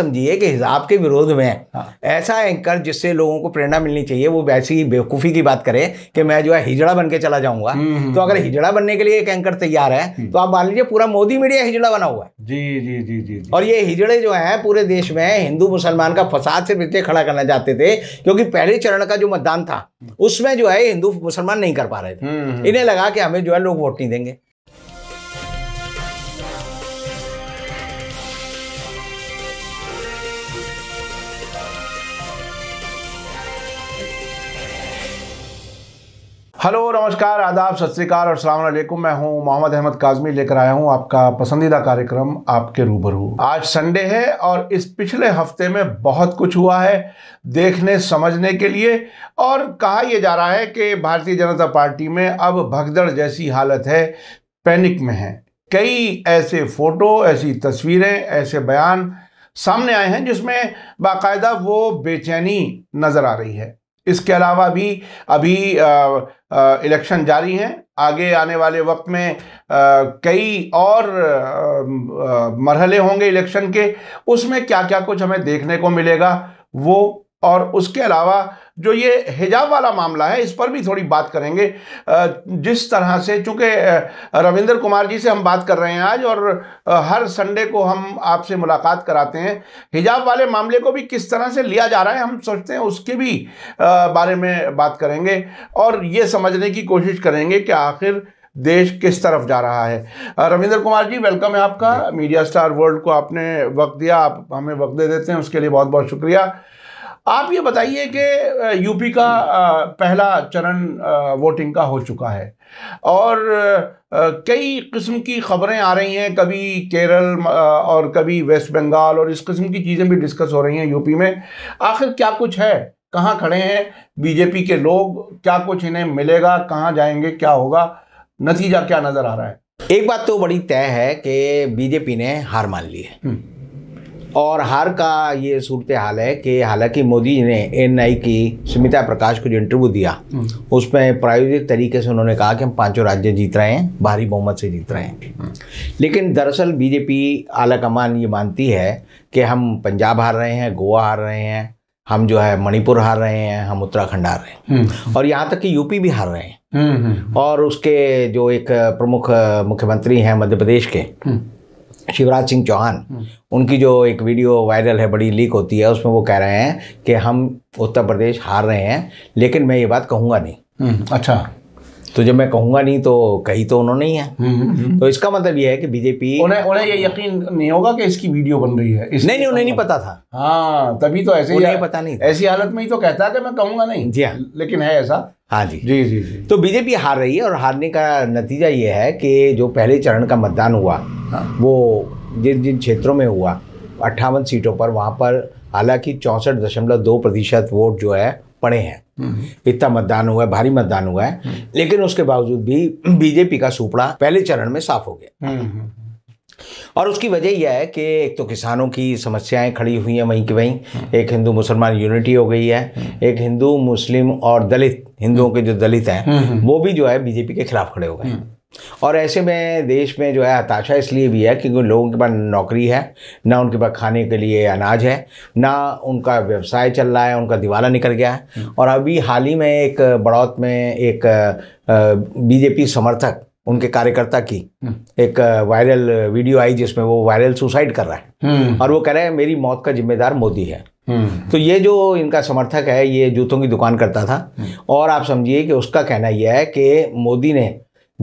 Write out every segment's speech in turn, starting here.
समझिए कि हिजाब के विरोध में हाँ। ऐसा एंकर जिससे लोगों को प्रेरणा मिलनी चाहिए वो वैसी ही बेवकूफ़ी की बात करे कि मैं जो है हिजड़ा बन के चला जाऊंगा हम्म, हम्म, तो अगर हम्म। हिजड़ा बनने के लिए एक एंकर तैयार है तो आप मान लीजिए पूरा मोदी मीडिया हिजड़ा बना हुआ है जी जी जी जी और ये हिजड़े जो है पूरे देश में हिंदू मुसलमान का फसाद से वित्तीय खड़ा करना चाहते थे क्योंकि पहले चरण का जो मतदान था उसमें जो है हिंदू मुसलमान नहीं कर पा रहे थे इन्हें लगा कि हमें जो है लोग वोट नहीं देंगे हेलो नमस्कार आदाब सत श्रीकाल और सलामकुम मैं हूं मोहम्मद अहमद काजमी लेकर आया हूं आपका पसंदीदा कार्यक्रम आपके रूबरू आज संडे है और इस पिछले हफ्ते में बहुत कुछ हुआ है देखने समझने के लिए और कहा यह जा रहा है कि भारतीय जनता पार्टी में अब भगदड़ जैसी हालत है पैनिक में है कई ऐसे फ़ोटो ऐसी तस्वीरें ऐसे बयान सामने आए हैं जिसमें बाकायदा वो बेचैनी नज़र आ रही है इसके अलावा भी अभी इलेक्शन जारी हैं आगे आने वाले वक्त में आ, कई और मरहले होंगे इलेक्शन के उसमें क्या क्या कुछ हमें देखने को मिलेगा वो और उसके अलावा जो ये हिजाब वाला मामला है इस पर भी थोड़ी बात करेंगे जिस तरह से चूँकि रविंद्र कुमार जी से हम बात कर रहे हैं आज और हर संडे को हम आपसे मुलाकात कराते हैं हिजाब वाले मामले को भी किस तरह से लिया जा रहा है हम सोचते हैं उसके भी बारे में बात करेंगे और ये समझने की कोशिश करेंगे कि आखिर देश किस तरफ जा रहा है रविंद्र कुमार जी वेलकम है आपका मीडिया स्टार वर्ल्ड को आपने वक्त दिया आप हमें वक्त दे देते हैं उसके लिए बहुत बहुत शुक्रिया आप ये बताइए कि यूपी का पहला चरण वोटिंग का हो चुका है और कई किस्म की खबरें आ रही हैं कभी केरल और कभी वेस्ट बंगाल और इस किस्म की चीज़ें भी डिस्कस हो रही हैं यूपी में आखिर क्या कुछ है कहाँ खड़े हैं बीजेपी के लोग क्या कुछ इन्हें मिलेगा कहाँ जाएंगे क्या होगा नतीजा क्या नज़र आ रहा है एक बात तो बड़ी तय है कि बीजेपी ने हार मान ली है हम्म। और हार का ये सूरत हाल है कि हालांकि मोदी जी ने एन की सुमिता प्रकाश को जो इंटरव्यू दिया हम्म। उसमें प्रायोजित तरीके से उन्होंने कहा कि हम पांचों राज्य जीत रहे हैं भारी बहुमत से जीत रहे हैं हम्म। लेकिन दरअसल बीजेपी आला कमान ये मानती है कि हम पंजाब हार रहे हैं गोवा हार रहे हैं हम जो है मणिपुर हार रहे हैं हम उत्तराखंड हार रहे हैं हम्म। और यहाँ तक कि यूपी भी हार रहे हैं और उसके जो एक प्रमुख मुख्यमंत्री हैं मध्य प्रदेश के शिवराज सिंह चौहान हम्म। उनकी जो एक वीडियो वायरल है बड़ी लीक होती है उसमें वो कह रहे हैं कि हम उत्तर प्रदेश हार रहे हैं लेकिन मैं ये बात कहूँगा नहीं हम्म, अच्छा तो जब मैं कहूँगा नहीं तो कही तो उन्होंने ही है हम्म, तो इसका मतलब यह है कि बीजेपी उन्हें उन्हें ये यकीन नहीं होगा कि इसकी वीडियो बन रही है नहीं नहीं उन्हें नहीं हाँ। पता था हाँ तभी तो ऐसे ही पता नहीं ऐसी हालत में ही तो कहता है कि मैं कहूँगा नहीं जी हाँ लेकिन है ऐसा हाँ जी जी जी जी तो बीजेपी हार रही है और हारने का नतीजा ये है कि जो पहले चरण का मतदान हुआ वो जिन जिन क्षेत्रों में हुआ अट्ठावन सीटों पर वहाँ पर हालांकि चौंसठ दशमलव दो प्रतिशत वोट जो है पड़े हैं हम्म। इतना मतदान हुआ है भारी मतदान हुआ है हम्म। लेकिन उसके बावजूद भी बीजेपी का सुपड़ा पहले चरण में साफ हो गया हम्म, और उसकी वजह यह है कि एक तो किसानों की समस्याएं खड़ी हुई हैं वहीं की वहीं एक हिंदू मुसलमान यूनिटी हो गई है एक हिंदू मुस्लिम और दलित हिंदुओं के जो दलित हैं वो भी जो है बीजेपी के खिलाफ खड़े हो गए और ऐसे में देश में जो है हताशा इसलिए भी है क्योंकि लोगों के पास नौकरी है ना उनके पास खाने के लिए अनाज है ना उनका व्यवसाय चल रहा है उनका दिवाला निकल गया है हम्म। और अभी हाल ही में एक बड़ौत में एक बीजेपी समर्थक उनके कार्यकर्ता की हम्म। एक वायरल वीडियो आई जिसमें वो वायरल सुसाइड कर रहा है हम्म। और वो कह रहे हैं मेरी मौत का जिम्मेदार मोदी है तो ये जो इनका समर्थक है ये जूतों की दुकान करता था और आप समझिए कि उसका कहना यह है कि मोदी ने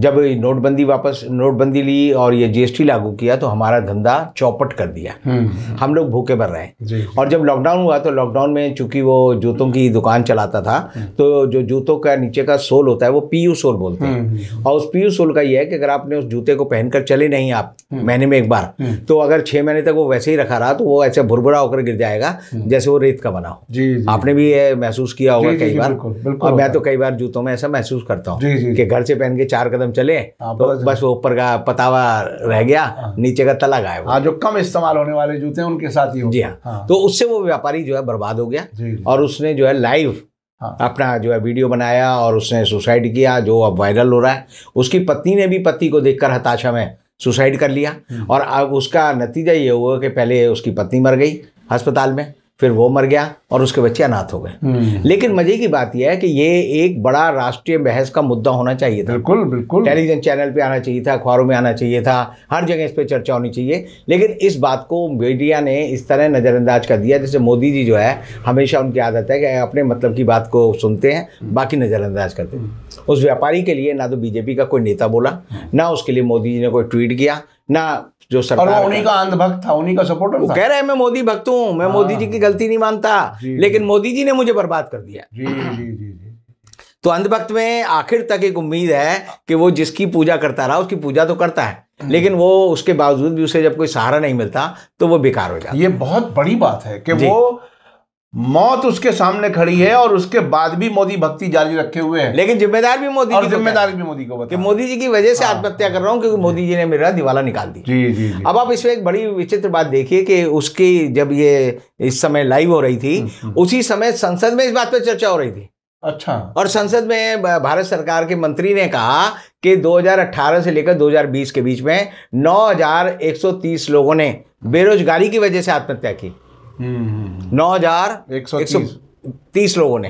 जब नोटबंदी वापस नोटबंदी ली और ये जीएसटी लागू किया तो हमारा धंधा चौपट कर दिया हम्म, हम्म। हम लोग भूखे मर रहे हैं और जब लॉकडाउन हुआ तो लॉकडाउन में चूंकि वो जूतों की दुकान चलाता था हम्म। तो जो जूतों का नीचे का सोल होता है वो पीयू सोल बोलते हैं और उस पीयू सोल का ये है कि अगर आपने उस जूते को पहनकर चले नहीं आप महीने में एक बार तो अगर छः महीने तक वो वैसे ही रखा रहा तो वो ऐसे भुरभुरा होकर गिर जाएगा जैसे वो रेत का बना हो आपने भी ये महसूस किया होगा कई बार और मैं तो कई बार जूतों में ऐसा महसूस करता हूँ कि घर से पहन के चार कदम कदम चले हाँ, तो बस वो ऊपर का पतावा रह गया हाँ, हाँ। नीचे का तला गायब हाँ जो कम इस्तेमाल होने वाले जूते हैं उनके साथ ही जी हाँ तो उससे वो व्यापारी जो है बर्बाद हो गया और उसने जो है लाइव हाँ। अपना जो है वीडियो बनाया और उसने सुसाइड किया जो अब वायरल हो रहा है उसकी पत्नी ने भी पति को देखकर हताशा में सुसाइड कर लिया हम्म। और अब उसका नतीजा ये हुआ कि पहले उसकी पत्नी मर गई अस्पताल में फिर वो मर गया और उसके बच्चे अनाथ हो गए हम्म। लेकिन मजे की बात यह है कि ये एक बड़ा राष्ट्रीय बहस का मुद्दा होना चाहिए था बिल्कुल बिल्कुल टेलीविजन चैनल पे आना चाहिए था अखबारों में आना चाहिए था हर जगह इस पर चर्चा होनी चाहिए लेकिन इस बात को मीडिया ने इस तरह नज़रअंदाज कर दिया जैसे मोदी जी जो है हमेशा उनकी आदत है कि अपने मतलब की बात को सुनते हैं हम्म। बाकी नज़रअंदाज करते हैं हम्म। उस व्यापारी के लिए ना तो बीजेपी का कोई नेता बोला ना उसके लिए मोदी जी ने कोई ट्वीट किया ना जो सरकार और उन्हीं का अंधभक्त था उन्हीं का सपोर्टर वो था। कह रहे हैं मैं मोदी भक्त हूँ मैं हाँ। मोदी जी की गलती नहीं मानता लेकिन मोदी जी ने मुझे बर्बाद कर दिया जी जी जी तो अंधभक्त में आखिर तक एक उम्मीद है कि वो जिसकी पूजा करता रहा उसकी पूजा तो करता है हम्म। लेकिन वो उसके बावजूद भी उसे जब कोई सहारा नहीं मिलता तो वो बेकार हो जाता ये बहुत बड़ी बात है कि वो मौत उसके सामने खड़ी है और उसके बाद भी मोदी भक्ति जारी रखे हुए हैं लेकिन जिम्मेदार भी मोदी की जिम्मेदार भी मोदी को कि मोदी जी की वजह से हाँ। आत्महत्या कर रहा हूँ क्योंकि मोदी जी ने मेरा दिवाला निकाल दी जी, जी जी अब आप इसमें एक बड़ी विचित्र बात देखिए कि उसकी जब ये इस समय लाइव हो रही थी हम्म, हम्म। उसी समय संसद में इस बात पर चर्चा हो रही थी अच्छा और संसद में भारत सरकार के मंत्री ने कहा कि 2018 से लेकर 2020 के बीच में 9,130 लोगों ने बेरोजगारी की वजह से आत्महत्या की हम्म, हम्म। नौ हजार तीस लोगों ने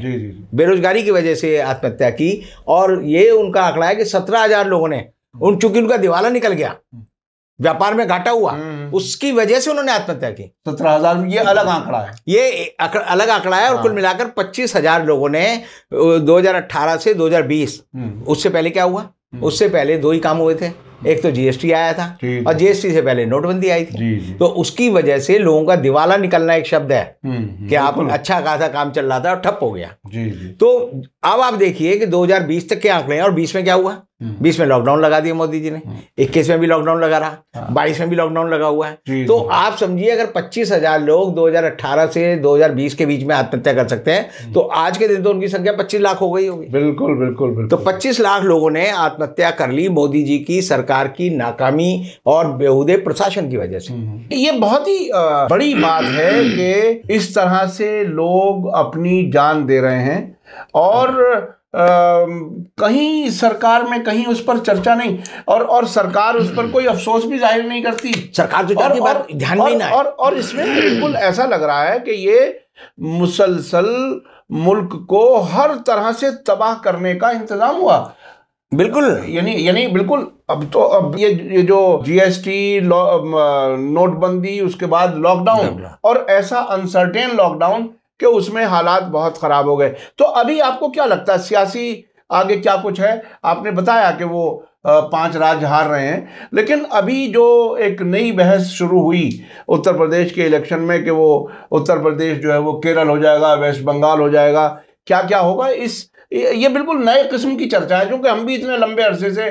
बेरोजगारी की वजह से आत्महत्या की और ये उनका आंकड़ा है कि सत्रह हजार लोगों ने उन चूंकि उनका दिवाला निकल गया व्यापार में घाटा हुआ हम्म, उसकी वजह से उन्होंने आत्महत्या की सत्रह हजार ये अलग आंकड़ा है ये अलग आंकड़ा है और कुल हाँ। मिलाकर पच्चीस हजार लोगों ने 2018 से 2020 उससे पहले क्या हुआ उससे पहले दो ही काम हुए थे एक तो जीएसटी आया था और जीएसटी से पहले नोटबंदी आई थी जी, जी। तो उसकी वजह से लोगों का दिवाला निकलना एक शब्द है हम्म, हम्म, कि आप अच्छा खासा काम चल रहा था और ठप हो गया जी, जी। तो अब आप देखिए कि 2020 तक के आंकड़े हैं और 20 में क्या हुआ 20 हम्म। में लॉकडाउन लगा दिया मोदी जी ने इक्कीस में भी लॉकडाउन लगा रहा हाँ। बाईस में भी लॉकडाउन लगा हुआ है तो आप समझिए अगर पच्चीस हजार लोग दो से दो के बीच में आत्महत्या कर सकते हैं तो आज के दिन तो उनकी संख्या पच्चीस लाख हो गई होगी बिल्कुल बिल्कुल तो पच्चीस लाख लोगों ने आत्महत्या कर ली मोदी जी की सरकार सरकार की नाकामी और बेहूदे प्रशासन की वजह से हम्म, हम्म। ये बहुत ही बड़ी बात है कि इस तरह से लोग अपनी जान दे रहे हैं और आ, कहीं सरकार में कहीं उस पर चर्चा नहीं और और सरकार उस पर कोई अफसोस भी जाहिर नहीं करती सरकार जो तो और, बात ध्यान और, ना और, और इसमें बिल्कुल ऐसा लग रहा है कि ये मुसलसल मुल्क को हर तरह से तबाह करने का इंतजाम हुआ बिल्कुल यानी यानी बिल्कुल अब तो अब ये ये जो जीएसटी नोटबंदी उसके बाद लॉकडाउन और ऐसा अनसर्टेन लॉकडाउन कि उसमें हालात बहुत ख़राब हो गए तो अभी आपको क्या लगता है सियासी आगे क्या कुछ है आपने बताया कि वो पांच राज्य हार रहे हैं लेकिन अभी जो एक नई बहस शुरू हुई उत्तर प्रदेश के इलेक्शन में कि वो उत्तर प्रदेश जो है वो केरल हो जाएगा वेस्ट बंगाल हो जाएगा क्या क्या होगा इस ये बिल्कुल नए किस्म की चर्चा है क्योंकि हम भी इतने लंबे अरसे से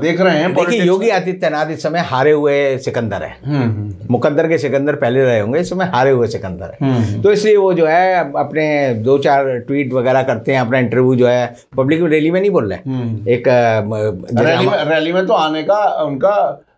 देख रहे हैं देखिए योगी आदित्यनाथ इस समय हारे हुए सिकंदर है हम्म, हम्म, हम्म। मुकंदर के सिकंदर पहले रहे होंगे इस समय हारे हुए सिकंदर है तो इसलिए वो जो है अपने दो चार ट्वीट वगैरह करते हैं अपना इंटरव्यू जो है पब्लिक रैली में नहीं बोल रहे एक रैली में, तो आने का उनका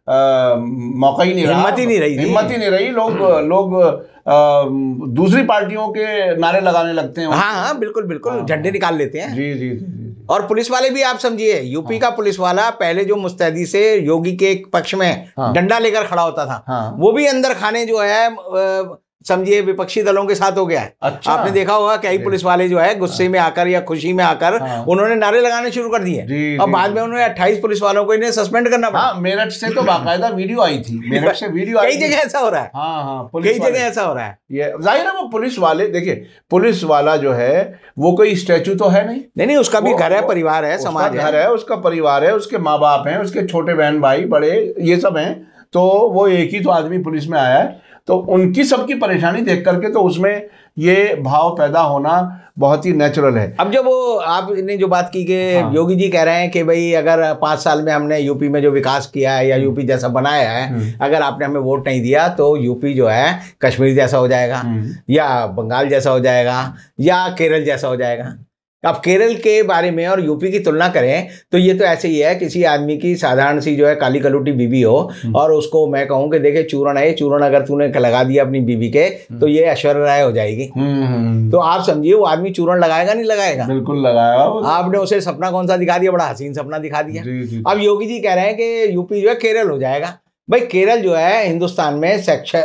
आ, मौका ही नहीं हिम्मत ही नहीं रही हिम्मत ही नहीं रही लोग लोग दूसरी पार्टियों के नारे लगाने लगते हैं हाँ हाँ बिल्कुल बिल्कुल हाँ, झंडे हाँ। निकाल लेते हैं जी जी जी और पुलिस वाले भी आप समझिए यूपी हाँ। का पुलिस वाला पहले जो मुस्तैदी से योगी के पक्ष में डंडा लेकर खड़ा होता था वो भी अंदर खाने जो है समझिए विपक्षी दलों के साथ हो गया है अच्छा। आपने देखा होगा कई पुलिस वाले जो है गुस्से में आकर या खुशी में आकर हाँ। उन्होंने नारे लगाने शुरू कर दिए और बाद में उन्होंने 28 पुलिस वालों को इन्हें सस्पेंड करना पड़ा हाँ, मेरठ से तो बाकायदा वीडियो आई थी मेरठ से वीडियो कई जगह ऐसा हो रहा है हाँ, हाँ, कई जगह ऐसा हो रहा है ये जाहिर है वो पुलिस वाले देखिए पुलिस वाला जो है वो कोई स्टेचू तो है नहीं नहीं उसका भी घर है परिवार है समाज घर है उसका परिवार है उसके माँ बाप है उसके छोटे बहन भाई बड़े ये सब है तो वो एक ही तो आदमी पुलिस में आया है तो उनकी सबकी परेशानी देख करके तो उसमें ये भाव पैदा होना बहुत ही नेचुरल है अब जब वो आपने जो बात की कि हाँ। योगी जी कह रहे हैं कि भाई अगर पाँच साल में हमने यूपी में जो विकास किया है या यूपी जैसा बनाया है हम्म। अगर आपने हमें वोट नहीं दिया तो यूपी जो है कश्मीर जैसा हो जाएगा हम्म। या बंगाल जैसा हो जाएगा या केरल जैसा हो जाएगा अब तो केरल के बारे में और यूपी की तुलना करें तो ये तो ऐसे ही है किसी आदमी की साधारण सी जो है काली कलूटी बीबी हो हम्म। और उसको मैं कहूँ कि देखे चूरण है चूरण अगर तूने लगा दिया अपनी बीबी के हम्म। तो ये ऐश्वर्य राय हो जाएगी हम्म, तो आप समझिए वो आदमी चूरण लगाएगा नहीं लगाएगा बिल्कुल लगाएगा आपने उसे सपना कौन सा दिखा दिया बड़ा हसीन सपना दिखा दिया अब योगी जी कह रहे हैं कि यूपी जो है केरल हो जाएगा भाई केरल जो है हिंदुस्तान में शिक्षा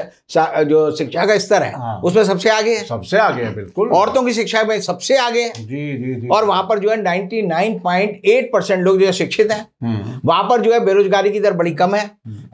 जो शिक्षा का स्तर है हाँ। उसमें सबसे आगे है सबसे आगे है बिल्कुल औरतों की शिक्षा में सबसे आगे है जी जी जी और वहां पर जो है 99.8 परसेंट लोग जो है शिक्षित हैं हम्म। वहां पर जो है बेरोजगारी की दर बड़ी कम है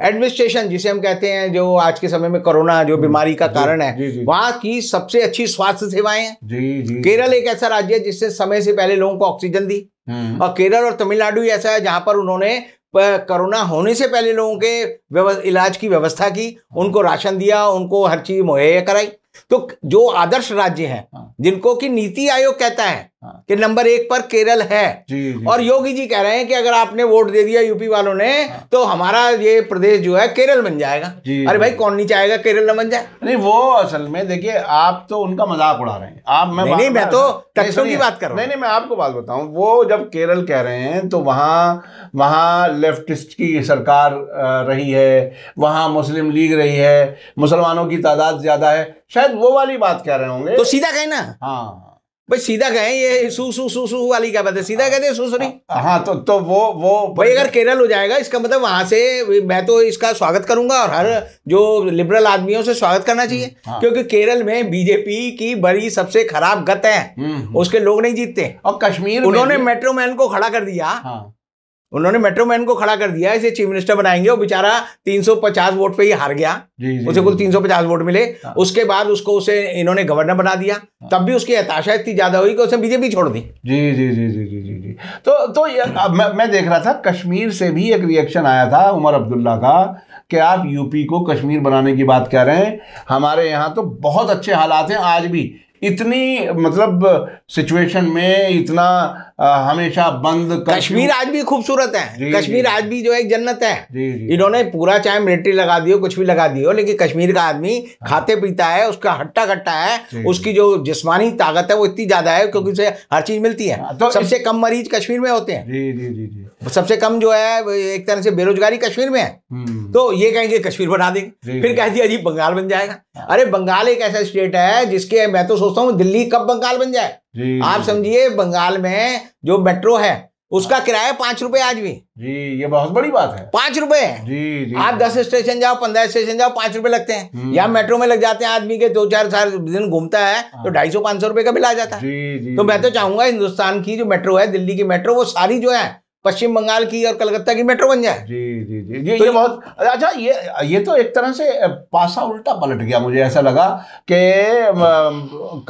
एडमिनिस्ट्रेशन हम्म। जिसे हम कहते हैं जो आज के समय में कोरोना जो हम्म। बीमारी का कारण है वहाँ की सबसे अच्छी स्वास्थ्य सेवाएं हैं केरल एक ऐसा राज्य है जिससे समय से पहले लोगों को ऑक्सीजन दी और केरल और तमिलनाडु ऐसा है जहां पर उन्होंने कोरोना होने से पहले लोगों के इलाज की व्यवस्था की उनको राशन दिया उनको हर चीज मुहैया कराई तो जो आदर्श राज्य हैं हाँ। जिनको कि नीति आयोग कहता है हाँ, कि नंबर एक पर केरल है जी, जी, और योगी जी कह रहे हैं कि अगर आपने वोट दे दिया यूपी वालों ने हाँ। तो हमारा ये प्रदेश जो है केरल बन जाएगा अरे भाई कौन नहीं चाहेगा केरल ना बन जाए नहीं वो असल में देखिए आप तो उनका मजाक उड़ा रहे हैं आप मैं नहीं, नहीं मैं तो तथ्यों की बात कर रहा हूँ नहीं नहीं मैं आपको बात बताऊं वो जब केरल कह रहे हैं तो वहाँ वहाँ लेफ्टिस्ट की सरकार रही है वहाँ मुस्लिम लीग रही है मुसलमानों की तादाद ज्यादा है शायद वो वाली बात कह रहे होंगे तो सीधा कहना हाँ भाई सीधा कहे ये सू सू सू सू वाली क्या बात है सीधा कहते सुसरी हाँ, हाँ तो तो वो वो भाई अगर केरल हो जाएगा इसका मतलब वहां से मैं तो इसका स्वागत करूंगा और हर जो लिबरल आदमी है उसे स्वागत करना चाहिए हम्म, हाँ। क्योंकि केरल में बीजेपी की बड़ी सबसे खराब गत है हम्म, हम्म। उसके लोग नहीं जीतते और कश्मीर उन्होंने मेट्रो मैन को खड़ा कर दिया हाँ। उन्होंने मेट्रो मैन को खड़ा कर दिया इसे चीफ मिनिस्टर बनाएंगे और बेचारा 350 वोट पे ही हार गया जी, जी, उसे कुल 350 वोट मिले हाँ। उसके बाद उसको उसे इन्होंने गवर्नर बना दिया हाँ। तब भी उसकी हताशा इतनी ज्यादा हुई कि उसने बीजेपी छोड़ दी जी जी जी जी जी जी जी तो तो मैं, मैं देख रहा था कश्मीर से भी एक रिएक्शन आया था उमर अब्दुल्ला का कि आप यूपी को कश्मीर बनाने की बात कह रहे हैं हमारे यहाँ तो बहुत अच्छे हालात हैं आज भी इतनी मतलब सिचुएशन में इतना हमेशा बंद कश्मीर आज भी खूबसूरत है कश्मीर आज भी जो है जन्नत है इन्होंने पूरा चाहे मिलिट्री लगा दियो कुछ भी लगा दियो लेकिन कश्मीर का आदमी हाँ। खाते पीता है उसका हट्टा कट्टा है उसकी जो जिस्मानी ताकत है वो इतनी ज्यादा है क्योंकि उसे हर चीज मिलती है हाँ, तो सबसे कम मरीज कश्मीर में होते हैं सबसे कम जो है एक तरह से बेरोजगारी कश्मीर में है हम्म। तो ये कहेंगे कश्मीर बना देंगे फिर कह दिया जी बंगाल बन जाएगा हाँ। अरे बंगाल एक ऐसा स्टेट है जिसके मैं तो सोचता हूँ दिल्ली कब बंगाल बन जाए आप समझिए बंगाल में जो मेट्रो है उसका हाँ। किराया पांच रुपए आज भी जी ये बहुत बड़ी बात है पांच रुपए जी, जी आप दस स्टेशन जाओ पंद्रह स्टेशन जाओ पांच रुपए लगते हैं हम्म। या मेट्रो में लग जाते हैं आदमी के दो चार चार दिन घूमता है तो हाँ। ढाई सौ पांच सौ रुपए का बिल आ जाता है तो मैं तो चाहूंगा हिंदुस्तान की जो मेट्रो है दिल्ली की मेट्रो वो सारी जो है पश्चिम बंगाल की और कलकत्ता की मेट्रो बन जाए जी जी जी जी तो ये बहुत अच्छा ये ये तो एक तरह से पासा उल्टा पलट गया मुझे ऐसा लगा कि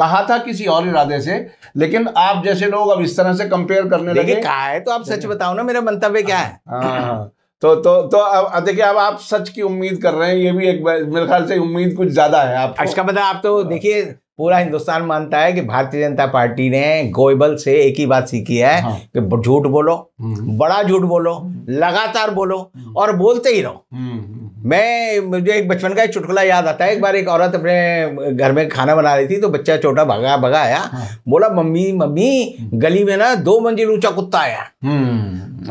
कहा था किसी और इरादे से लेकिन आप जैसे लोग अब इस तरह से कंपेयर करने लगे कहा है तो आप सच बताओ ना मेरा मंतव्य क्या हाँ, है हाँ, तो तो तो अब देखिए अब आप सच की उम्मीद कर रहे हैं ये भी एक मेरे ख्याल से उम्मीद कुछ ज्यादा है आप इसका अच्छा, मतलब आप तो देखिए पूरा हिंदुस्तान मानता है कि भारतीय जनता पार्टी ने गोयबल से एक ही बात सीखी है हाँ। कि झूठ बोलो हम्म। बड़ा झूठ बोलो हम्म। लगातार बोलो हम्म। और बोलते ही रहो मैं मुझे एक बचपन का एक चुटकुला याद आता है एक बार एक औरत अपने घर में खाना बना रही थी तो बच्चा छोटा भगा भगा आया हाँ। बोला मम्मी मम्मी गली में ना दो मंजिल ऊंचा कुत्ता आया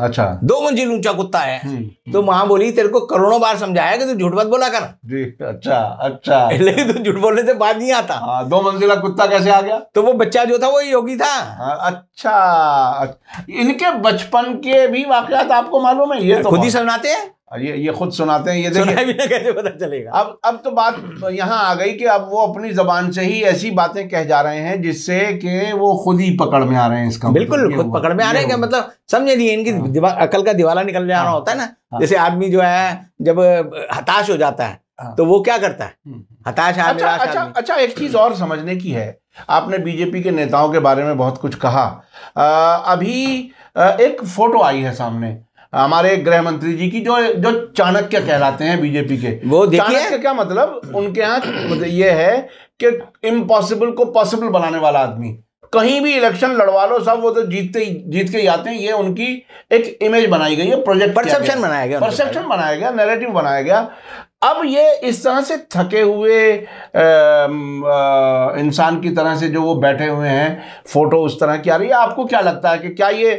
अच्छा दो मंजिल ऊंचा कुत्ता है हम्म, तो हम्म। माँ बोली तेरे को करोड़ों बार समझाया कि तू झूठ मत बोला कर जी अच्छा अच्छा लेकिन तू तो झूठ बोलने से बात नहीं आता आ, हाँ, दो मंजिला कुत्ता कैसे आ गया तो वो बच्चा जो था वो योगी था आ, हाँ, अच्छा, अच्छा इनके बचपन के भी वाकत आपको मालूम है ये तो खुद ही सुनाते हैं ये ये खुद सुनाते हैं ये देखिए कैसे पता चलेगा अब अब तो बात यहाँ आ गई कि अब वो अपनी जबान से ही ऐसी बातें कह जा रहे हैं जिससे कि वो खुद ही पकड़ में आ रहे हैं इसका बिल्कुल मतलब खुद पकड़ में आ रहे हैं क्या मतलब समझे नहीं इनकी हाँ। अकल का दिवाला निकल जा रहा हाँ। होता है ना हाँ। जैसे आदमी जो है जब हताश हो जाता है तो वो क्या करता है हम्म, हम्म। हताश अच्छा अच्छा अच्छा एक चीज और समझने की है आपने बीजेपी के नेताओं के बारे में बहुत कुछ कहा अभी एक फोटो आई है सामने हमारे गृह मंत्री जी की जो जो चाणक्य कहलाते हैं बीजेपी के वो चाणक्य क्या मतलब उनके यहाँ मतलब ये है कि इम्पॉसिबल को पॉसिबल बनाने वाला आदमी कहीं भी इलेक्शन लड़वा लो सब वो तो जीतते जीत के ही आते हैं ये उनकी एक इमेज बनाई गई है प्रोजेक्ट परसेप्शन बनाया गया परसेप्शन बनाया गया नैरेटिव बनाया गया अब ये इस तरह से थके हुए इंसान की तरह से जो वो बैठे हुए हैं फोटो उस तरह की आ रही है आपको क्या लगता है कि क्या ये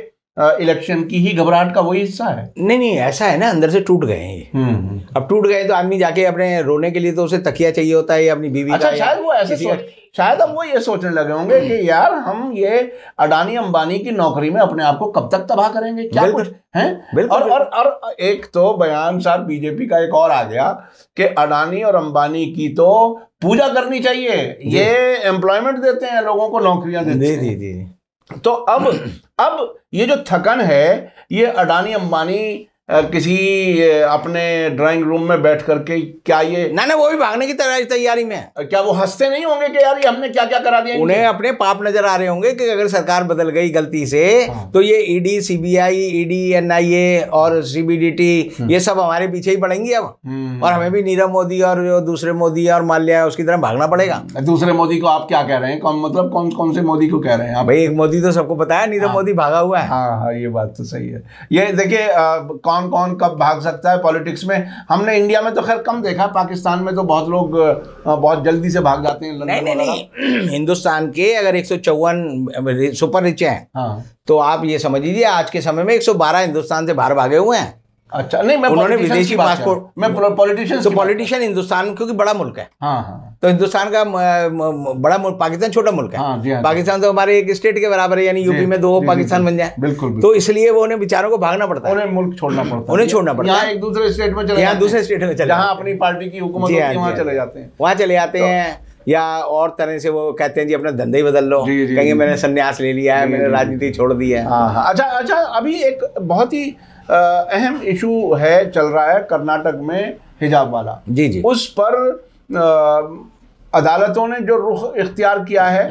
इलेक्शन की ही घबराहट का वही हिस्सा है नहीं नहीं ऐसा है ना अंदर से टूट गए हैं हम्म, हम्म। अब टूट गए तो आदमी जाके अपने रोने के लिए तो उसे तकिया चाहिए होता है अपनी बीवी अच्छा शायद वो ऐसे सोच शायद अब वो ये सोचने लगे होंगे कि यार हम ये अडानी अंबानी की नौकरी में अपने आप को कब तक तबाह करेंगे क्या कुछ हैं और, और और एक तो बयान साहब बीजेपी का एक और आ गया कि अडानी और अंबानी की तो पूजा करनी चाहिए ये एम्प्लॉयमेंट देते हैं लोगों को नौकरियां देते हैं तो अब अब ये जो थकन है ये अडानी अंबानी किसी अपने ड्राइंग रूम में बैठ करके क्या ये ना ना वो भी भागने की तैयारी में है क्या वो हंसते नहीं होंगे कि यार हमने क्या क्या करा दिया उन्हें अपने पाप नजर आ रहे होंगे कि अगर सरकार बदल गई गलती से हाँ। तो ये ईडी सीबीआई ईडी एनआईए और सीबीडीटी हम्म। ये सब हमारे पीछे ही पड़ेंगी अब हम्म। और हमें भी नीरव मोदी और जो दूसरे मोदी और माल्या है उसकी तरह भागना पड़ेगा दूसरे मोदी को आप क्या कह रहे हैं कौन मतलब कौन कौन से मोदी को कह रहे हैं भाई एक मोदी तो सबको पता है नीरव हाँ। मोदी भागा हुआ है हाँ हाँ ये बात तो सही है ये देखिये कौन कौन कब भाग सकता है पॉलिटिक्स में हमने इंडिया में तो खैर कम देखा पाकिस्तान में तो बहुत लोग बहुत जल्दी से भाग जाते हैं नहीं नहीं नहीं हिंदुस्तान के अगर एक सुपर रिच हैं हाँ। तो आप ये समझ लीजिए आज के समय में 112 हिंदुस्तान से बाहर भागे हुए हैं अच्छा नहीं मैं उन्होंने विदेशी पासपोर्ट मैं पॉलिटिशियन तो पॉलिटिशियन हिंदुस्तान क्योंकि बड़ा मुल्क है हाँ, हाँ। तो हिंदुस्तान का बड़ा मुल्क पाकिस्तान छोटा मुल्क है हाँ, जी, हाँ, पाकिस्तान तो हमारे एक स्टेट के बराबर है यानी यूपी में दो पाकिस्तान बन जाए बिल्कुल तो इसलिए वो उन्हें बिचारों को भागना पड़ता है उन्हें मुल्क छोड़ना पड़ता है उन्हें छोड़ना पड़ता है एक दूसरे स्टेट में चले यहाँ दूसरे स्टेट में चले जहाँ अपनी पार्टी की हुकूमत हाँ, वहाँ हाँ। चले जाते हैं वहाँ चले जाते तो हैं या और तरह से वो कहते हैं जी अपना धंधा ही बदल लो कहेंगे मैंने संन्यास ले लिया है मैंने राजनीति छोड़ दी है अच्छा अच्छा अभी एक बहुत ही अहम इशू है चल रहा है कर्नाटक में हिजाब वाला जी जी उस पर आ, अदालतों ने जो रुख इख्तियार किया है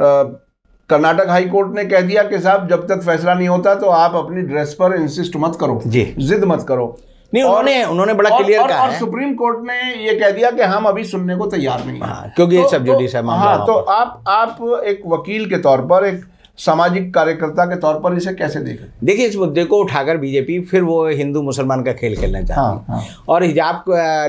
कर्नाटक हाई कोर्ट ने कह दिया कि साहब जब तक फैसला नहीं होता तो आप अपनी ड्रेस पर इंसिस्ट मत करो जी जिद मत करो नहीं और, उन्होंने उन्होंने बड़ा और, क्लियर कहा सुप्रीम कोर्ट ने ये कह दिया कि हम अभी सुनने को तैयार नहीं हाँ, क्योंकि तो, ये सब तो, है मामला हाँ तो आप आप एक वकील के तौर पर एक सामाजिक कार्यकर्ता के तौर पर इसे कैसे देखें देखिए इस मुद्दे को उठाकर बीजेपी फिर वो हिंदू मुसलमान का खेल खेलना चाहती हाँ, है हाँ। और हिजाब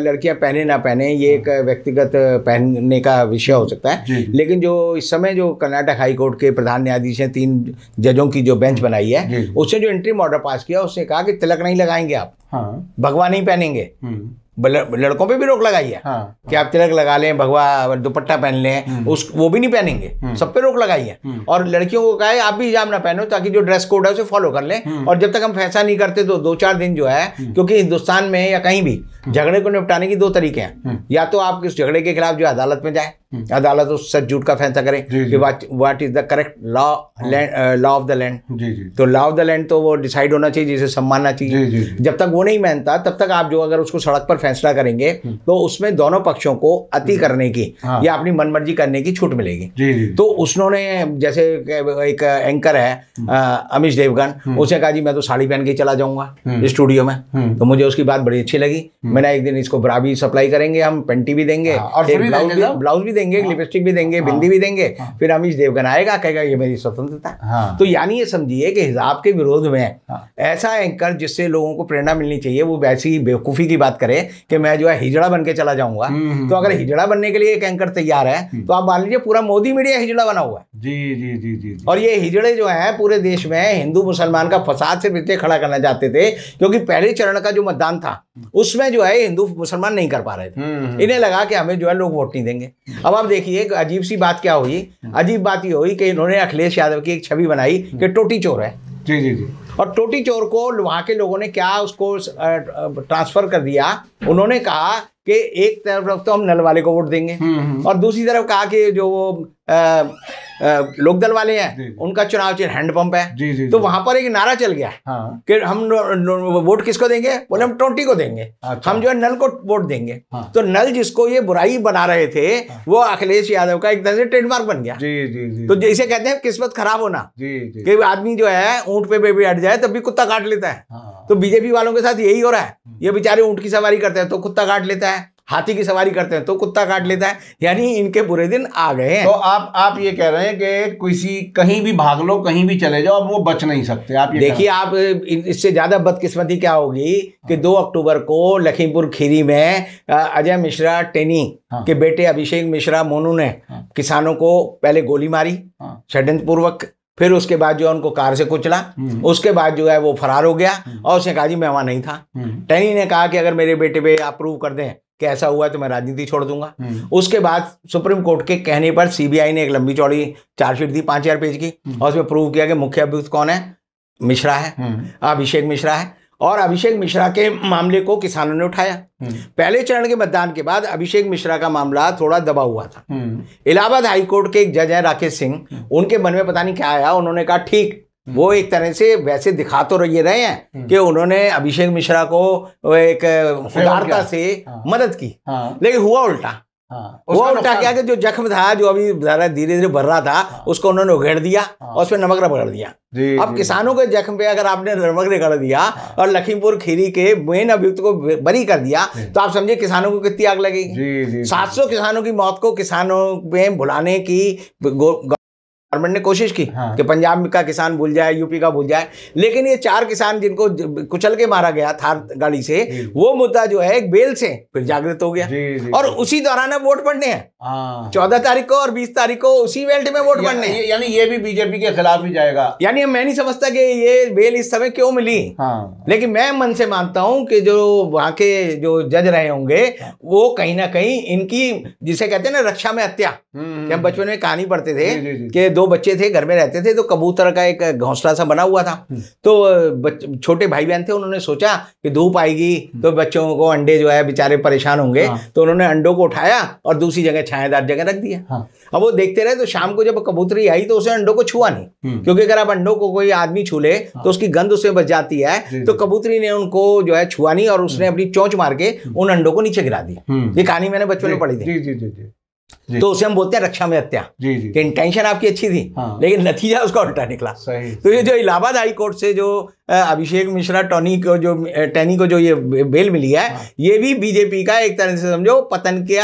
लड़कियां पहने ना पहने ये हाँ। एक व्यक्तिगत पहनने का विषय हो सकता है लेकिन जो इस समय जो कर्नाटक हाईकोर्ट के प्रधान न्यायाधीश हैं तीन जजों की जो बेंच बनाई है उसने जो एंट्री मॉर्डर पास किया उसने कहा कि तिलक नहीं लगाएंगे आप हाँ। भगवा नहीं पहनेंगे हम्म। लड़कों पे भी रोक लगाई है हाँ, कि आप तिलक लगा लें भगवा दुपट्टा पहन लें हम्म। उस वो भी नहीं पहनेंगे हम्म। सब पे रोक लगाई है हम्म। और लड़कियों को कहा है आप भी हिजाब ना पहनो ताकि जो ड्रेस कोड है उसे फॉलो कर लें और जब तक हम फैसला नहीं करते तो दो चार दिन जो है क्योंकि हिंदुस्तान में या कहीं भी झगड़े को निपटाने की दो तरीके हैं या तो आप किस झगड़े के खिलाफ जो अदालत में जाए अदालत उस सच झूठ का फैसला करें कि what is the correct law land law of the land तो लॉ ऑफ द लैंड तो वो डिसाइड होना चाहिए जिसे सम्मानना चाहिए जब तक वो नहीं मानता तब तक आप जो अगर उसको सड़क पर फैसला करेंगे हम्म। तो उसमें दोनों पक्षों को अति हम्म। करने की हाँ। या अपनी मनमर्जी करने की छूट मिलेगी जी, जी। तो उसने जैसे एक एंकर है हम्म। अमित देवगन उसने कहा जी मैं तो साड़ी पहन के चला जाऊंगा स्टूडियो में तो मुझे उसकी बात बड़ी अच्छी लगी मैंने एक दिन इसको ब्रा भी सप्लाई करेंगे हम पेंटी भी देंगे हाँ, ब्लाउज भी देंगे लिपस्टिक हाँ। भी देंगे हाँ। बिंदी भी देंगे फिर अमित देवगन आएगा कहेगा ये मेरी स्वतंत्रता तो यानी ये समझिए कि हिजाब के विरोध में ऐसा एंकर जिससे लोगों को प्रेरणा मिलनी चाहिए वो वैसी बेवकूफ़ी की बात करे कि मैं जो है हिजड़ा बन के चला जाऊंगा हम्म, हम्म, तो अगर हम्म। हिजड़ा बनने के लिए एक एंकर तैयार है तो आप मान लीजिए पूरा मोदी मीडिया हिजड़ा बना हुआ है जी जी जी जी और ये हिजड़े जो है पूरे देश में हिंदू मुसलमान का फसाद से इसलिए खड़ा करना चाहते थे क्योंकि पहले चरण का जो मतदान था उसमें जो है हिंदू मुसलमान नहीं कर पा रहे थे इन्हें लगा कि हमें जो है लोग वोट नहीं देंगे अब आप देखिए अजीब सी बात क्या हुई अजीब बात ये हुई कि इन्होंने अखिलेश यादव की एक छवि बनाई कि टोटी चोर है जी जी जी और टोटी चोर को वहाँ के लोगों ने क्या उसको ट्रांसफर कर दिया उन्होंने कहा कि एक तरफ तो हम नल वाले को वोट देंगे हम्म, हम्म। और दूसरी तरफ कहा कि जो वो लोकदल वाले हैं उनका चुनाव चिन्ह हैंडपंप है जी, जी, तो वहां पर एक नारा चल गया हाँ। कि हम वोट किसको देंगे बोले हम टोंटी को देंगे अच्छा। हम जो है नल को वोट देंगे हाँ। तो नल जिसको ये बुराई बना रहे थे हाँ। वो अखिलेश यादव का एक तरह से ट्रेडमार्क बन गया जी, जी, जी, तो इसे कहते हैं किस्मत खराब होना कि आदमी जो है ऊंट पे बेबी हट जाए तब भी कुत्ता काट लेता है हाँ। तो बीजेपी वालों के साथ यही हो रहा है हम्म। ये बेचारे ऊंट की सवारी करते हैं तो कुत्ता काट लेता है हाथी की सवारी करते हैं तो कुत्ता काट लेता है यानी इनके बुरे दिन आ गए हैं तो आप आप ये कह रहे हैं कि किसी कहीं भी भाग लो कहीं भी चले जाओ अब वो बच नहीं सकते आप देखिए आप इससे ज़्यादा बदकिस्मती क्या होगी कि दो अक्टूबर को लखीमपुर खीरी में अजय मिश्रा टेनी हाँ। के बेटे अभिषेक मिश्रा मोनू ने हाँ। किसानों को पहले गोली मारी षड्यंत्र हाँ। पूर्वक फिर उसके बाद जो है उनको कार से कुचला हम्म। उसके बाद जो है वो फरार हो गया हम्म। और उसने कहा जी मैं वहां नहीं था हम्म। टैनी ने कहा कि अगर मेरे बेटे पे आप प्रूव कर दें कि ऐसा हुआ है तो मैं राजनीति छोड़ दूंगा उसके बाद सुप्रीम कोर्ट के कहने पर सीबीआई ने एक लंबी चौड़ी चार्जशीट दी पांच हजार पेज की और उसमें प्रूव किया कि मुख्य अभियुक्त कौन है मिश्रा है अभिषेक मिश्रा है और अभिषेक मिश्रा के मामले को किसानों ने उठाया हम्म। पहले चरण के मतदान के बाद अभिषेक मिश्रा का मामला थोड़ा दबा हुआ था हम्म। इलाहाबाद हाईकोर्ट के एक जज हैं राकेश सिंह हम्म। उनके मन में पता नहीं क्या आया उन्होंने कहा ठीक वो एक तरह से वैसे दिखा तो ये रहे हैं कि उन्होंने अभिषेक मिश्रा को एक उदारता से हाँ। मदद की हाँ। लेकिन हुआ उल्टा हाँ, वो उठा के जो जख्म था जो अभी धीरे धीरे भर रहा था हाँ, उसको उन्होंने उघेड़ दिया हाँ, और उसमें नमक रगड़ दिया जी, अब जी, किसानों के जख्म पे अगर आपने नमक रगड़ दिया हाँ, और लखीमपुर खीरी के मेन अभियुक्त को बरी कर दिया तो आप समझे किसानों को कितनी आग लगेगी सात सौ किसानों की मौत को किसानों में बुलाने की गवर्नमेंट ने कोशिश की हाँ। कि पंजाब का किसान भूल जाए यूपी का भूल जाए लेकिन ये चार किसान जिनको कुचल के मारा गया थार गाड़ी से वो मुद्दा जो है एक बेल से फिर जागृत हो गया जी, जी, और उसी दौरान अब वोट पड़ने हैं हाँ। चौदह तारीख को और बीस तारीख को उसी बेल्ट में वोट पड़ने हैं यानी ये भी बीजेपी के खिलाफ ही जाएगा यानी मैं नहीं समझता कि ये बेल इस समय क्यों मिली हाँ। लेकिन मैं मन से मानता हूं कि जो वहां के जो जज रहे होंगे वो कहीं ना कहीं इनकी जिसे कहते हैं ना रक्षा में हत्या हम हम्म। बचपन में कहानी पढ़ते थे कि दो बच्चे थे घर में रहते थे तो कबूतर का एक घोंसला सा बना हुआ था हम्म। तो छोटे भाई बहन थे उन्होंने सोचा कि धूप आएगी हम्म। तो बच्चों को अंडे जो है बेचारे परेशान होंगे हाँ। तो उन्होंने अंडों को उठाया और दूसरी जगह छायादार जगह रख दिया हाँ। अब वो देखते रहे तो शाम को जब कबूतरी आई तो उसने अंडों को छुआ नहीं हम्म। क्योंकि अगर आप अंडों को कोई आदमी छू ले हाँ। तो उसकी गंध उसमें बच जाती है तो कबूतरी ने उनको जो है छुआ नहीं और उसने अपनी चोंच मार के उन अंडों को नीचे गिरा दिया ये कहानी मैंने बचपन में पढ़ी थी तो उसे हम बोलते हैं रक्षा में हत्या इंटेंशन आपकी अच्छी थी हाँ। लेकिन नतीजा उसका उल्टा निकला सही तो ये जो इलाहाबाद हाई कोर्ट से जो अभिषेक मिश्रा टॉनी को जो टैनी को जो ये बेल मिली है हाँ। ये भी बीजेपी का एक तरह से समझो पतन के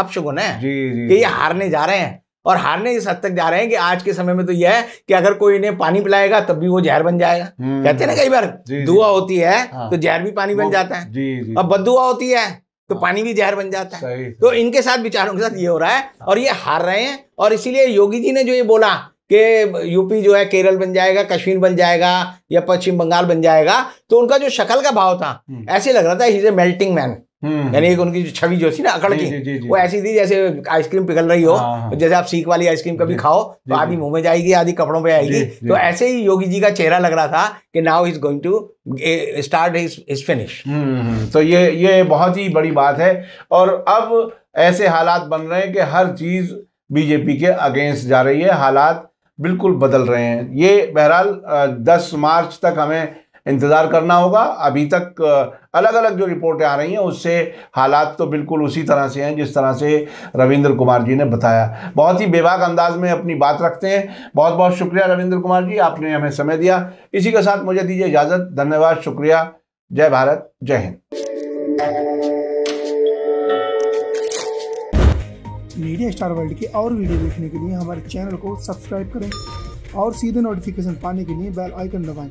अपशगुन है कि ये हारने जा रहे हैं और हारने इस हद तक जा रहे हैं कि आज के समय में तो यह है कि अगर कोई इन्हें पानी पिलाएगा तब भी वो जहर बन जाएगा हम्म। कहते हैं ना कई बार दुआ होती है हाँ। तो जहर भी पानी बन जाता है अब बद होती है तो हाँ। पानी भी जहर बन जाता है तो इनके साथ विचारों के साथ ये हो रहा है और ये हार रहे हैं और इसीलिए योगी जी ने जो ये बोला कि यूपी जो है केरल बन जाएगा कश्मीर बन जाएगा या पश्चिम बंगाल बन जाएगा तो उनका जो शक्ल का भाव था हम्म। ऐसे लग रहा था is a melting man hmm. यानी एक उनकी छवि जो थी ना अकड़ की वो ऐसी थी जैसे आइसक्रीम पिघल रही हो हाँ, हाँ। जैसे आप सीख वाली आइसक्रीम कभी खाओ तो आधी मुंह में जाएगी आधी कपड़ों पे आएगी तो ऐसे ही योगी जी का चेहरा लग रहा था कि now is going to start is finish तो ये ये बहुत ही बड़ी बात है और अब ऐसे हालात बन रहे हैं कि हर चीज बीजेपी के अगेंस्ट जा रही है हालात बिल्कुल बदल रहे हैं ये बहरहाल दस मार्च तक हमें इंतज़ार करना होगा अभी तक अलग अलग जो रिपोर्टें आ रही हैं उससे हालात तो बिल्कुल उसी तरह से हैं जिस तरह से रविंद्र कुमार जी ने बताया बहुत ही बेबाक अंदाज में अपनी बात रखते हैं बहुत बहुत शुक्रिया रविंद्र कुमार जी आपने हमें समय दिया इसी के साथ मुझे दीजिए इजाज़त धन्यवाद शुक्रिया जय भारत जय हिंद मीडिया स्टार वर्ल्ड के और वीडियो देखने के लिए हमारे चैनल को सब्सक्राइब करें और सीधे नोटिफिकेशन पाने के लिए बेल आइकन दबाएं